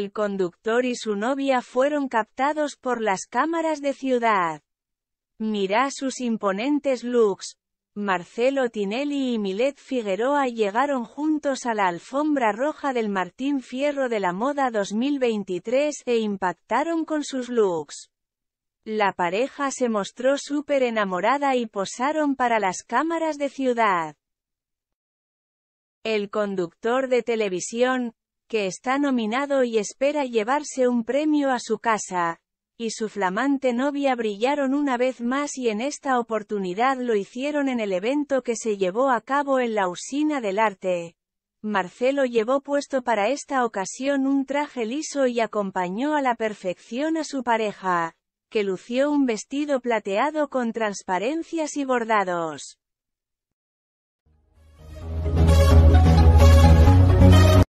el conductor y su novia fueron captados por las cámaras de ciudad. Mirá sus imponentes looks. Marcelo Tinelli y Milet Figueroa llegaron juntos a la alfombra roja del Martín Fierro de la Moda 2023 e impactaron con sus looks. La pareja se mostró súper enamorada y posaron para las cámaras de ciudad. El conductor de televisión, que está nominado y espera llevarse un premio a su casa, y su flamante novia brillaron una vez más y en esta oportunidad lo hicieron en el evento que se llevó a cabo en la usina del arte. Marcelo llevó puesto para esta ocasión un traje liso y acompañó a la perfección a su pareja, que lució un vestido plateado con transparencias y bordados.